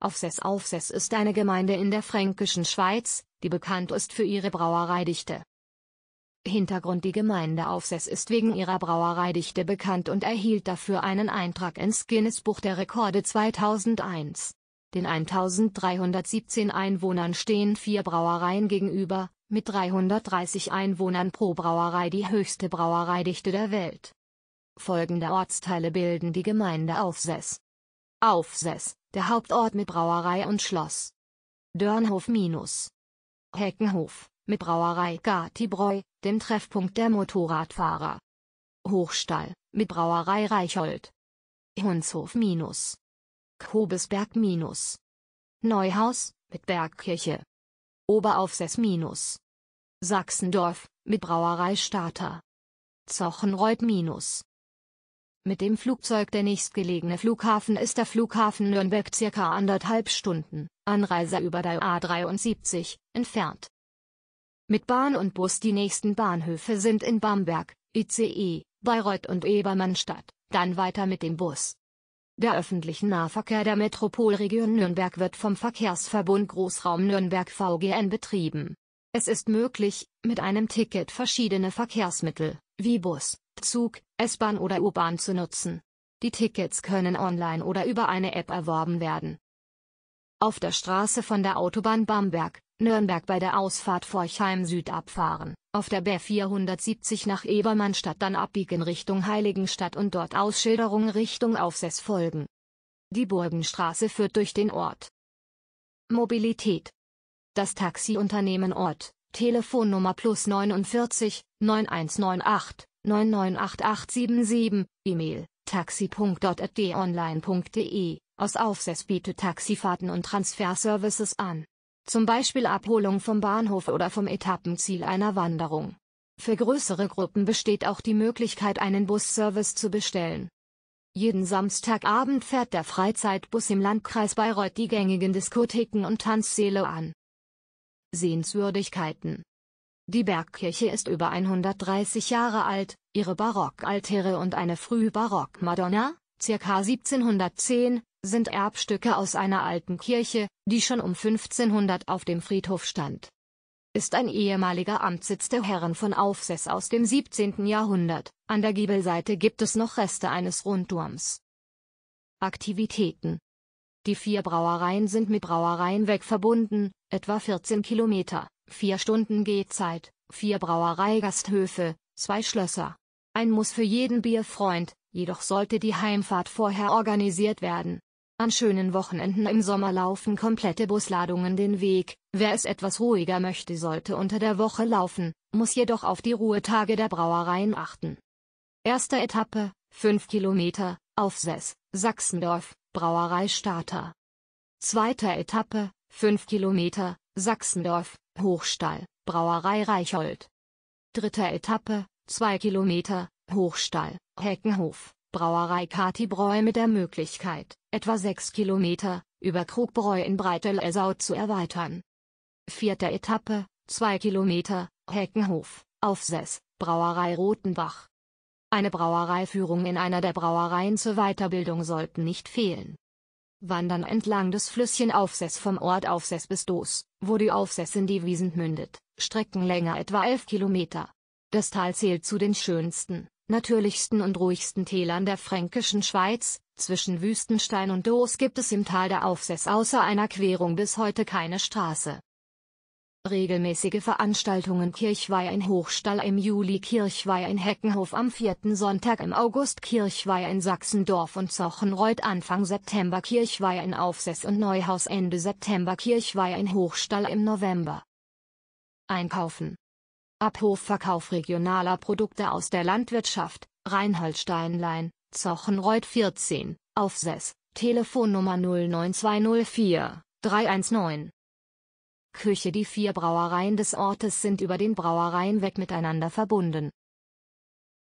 Aufsess Aufsess ist eine Gemeinde in der fränkischen Schweiz, die bekannt ist für ihre Brauereidichte. Hintergrund Die Gemeinde Aufsess ist wegen ihrer Brauereidichte bekannt und erhielt dafür einen Eintrag ins Guinness Buch der Rekorde 2001. Den 1317 Einwohnern stehen vier Brauereien gegenüber, mit 330 Einwohnern pro Brauerei die höchste Brauereidichte der Welt. Folgende Ortsteile bilden die Gemeinde Aufsess. Aufsess der Hauptort mit Brauerei und Schloss. Dörnhof minus Heckenhof, mit Brauerei Gartibreu, dem Treffpunkt der Motorradfahrer. Hochstall, mit Brauerei Reichold. Hunshof minus Kobesberg minus Neuhaus, mit Bergkirche. Oberaufseß minus Sachsendorf, mit Brauerei Starter. Zochenreuth minus mit dem Flugzeug der nächstgelegene Flughafen ist der Flughafen Nürnberg circa anderthalb Stunden, Anreise über der A73, entfernt. Mit Bahn und Bus die nächsten Bahnhöfe sind in Bamberg, ICE, Bayreuth und Ebermannstadt, dann weiter mit dem Bus. Der öffentliche Nahverkehr der Metropolregion Nürnberg wird vom Verkehrsverbund Großraum Nürnberg VGN betrieben. Es ist möglich, mit einem Ticket verschiedene Verkehrsmittel, wie Bus, Zug, S-Bahn oder U-Bahn zu nutzen. Die Tickets können online oder über eine App erworben werden. Auf der Straße von der Autobahn Bamberg, Nürnberg bei der Ausfahrt Forchheim Süd abfahren, auf der B 470 nach Ebermannstadt dann abbiegen Richtung Heiligenstadt und dort Ausschilderung Richtung Aufseß folgen. Die Burgenstraße führt durch den Ort. Mobilität. Das Taxiunternehmen Ort, Telefonnummer plus 49 9198 998877, E-Mail, taxi.d-online.de, aus Aufsess bietet Taxifahrten und Transferservices an. Zum Beispiel Abholung vom Bahnhof oder vom Etappenziel einer Wanderung. Für größere Gruppen besteht auch die Möglichkeit, einen Busservice zu bestellen. Jeden Samstagabend fährt der Freizeitbus im Landkreis Bayreuth die gängigen Diskotheken und Tanzsäle an. Sehenswürdigkeiten die Bergkirche ist über 130 Jahre alt, ihre Barockaltäre und eine Frühbarock-Madonna, ca. 1710, sind Erbstücke aus einer alten Kirche, die schon um 1500 auf dem Friedhof stand. Ist ein ehemaliger Amtssitz der Herren von Aufsess aus dem 17. Jahrhundert, an der Giebelseite gibt es noch Reste eines Rundturms. Aktivitäten Die vier Brauereien sind mit Brauereien weg verbunden, etwa 14 Kilometer 4 Stunden Gehzeit, 4 Brauereigasthöfe, 2 Schlösser. Ein Muss für jeden Bierfreund, jedoch sollte die Heimfahrt vorher organisiert werden. An schönen Wochenenden im Sommer laufen komplette Busladungen den Weg, wer es etwas ruhiger möchte sollte unter der Woche laufen, muss jedoch auf die Ruhetage der Brauereien achten. Erste Etappe, 5 Kilometer, Aufsess, Sachsendorf, Brauerei Starter. Zweite Etappe, 5 Kilometer, Sachsendorf, Hochstall, Brauerei Reichhold. Dritte Etappe, 2 Kilometer, Hochstall, Heckenhof, Brauerei Katibräu mit der Möglichkeit, etwa 6 Kilometer, über Krugbräu in Breitelsau zu erweitern. Vierte Etappe, 2 Kilometer, Heckenhof, Aufsess, Brauerei Rotenbach. Eine Brauereiführung in einer der Brauereien zur Weiterbildung sollten nicht fehlen. Wandern entlang des Flüsschen Aufsess vom Ort Aufsess bis Doos, wo die Aufsess in die Wiesent mündet, Streckenlänge etwa 11 Kilometer. Das Tal zählt zu den schönsten, natürlichsten und ruhigsten Tälern der fränkischen Schweiz, zwischen Wüstenstein und Doos gibt es im Tal der Aufsess außer einer Querung bis heute keine Straße. Regelmäßige Veranstaltungen in Hochstall im Juli in Heckenhof am 4. Sonntag im August in Sachsendorf und Zochenreuth Anfang September in Aufsess und Neuhaus Ende September in Hochstall im November. Einkaufen Abhofverkauf regionaler Produkte aus der Landwirtschaft, Rheinhold-Steinlein, Zochenreuth 14, Aufsess, Telefonnummer 09204 319 Küche Die vier Brauereien des Ortes sind über den Brauereienweg miteinander verbunden.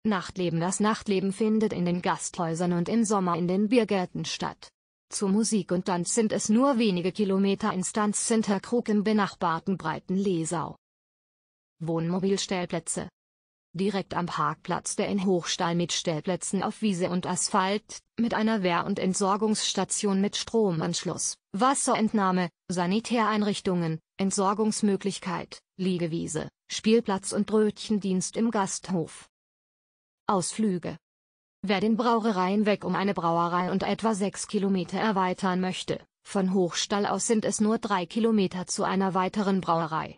Nachtleben Das Nachtleben findet in den Gasthäusern und im Sommer in den Biergärten statt. Zu Musik und Tanz sind es nur wenige Kilometer ins Tanzcenter Krug im benachbarten Breitenlesau. Wohnmobilstellplätze Direkt am Parkplatz der in Hochstall mit Stellplätzen auf Wiese und Asphalt, mit einer Wehr- und Entsorgungsstation mit Stromanschluss, Wasserentnahme, Sanitäreinrichtungen, Entsorgungsmöglichkeit, Liegewiese, Spielplatz und Brötchendienst im Gasthof. Ausflüge. Wer den Brauereien weg um eine Brauerei und etwa 6 Kilometer erweitern möchte, von Hochstall aus sind es nur 3 Kilometer zu einer weiteren Brauerei.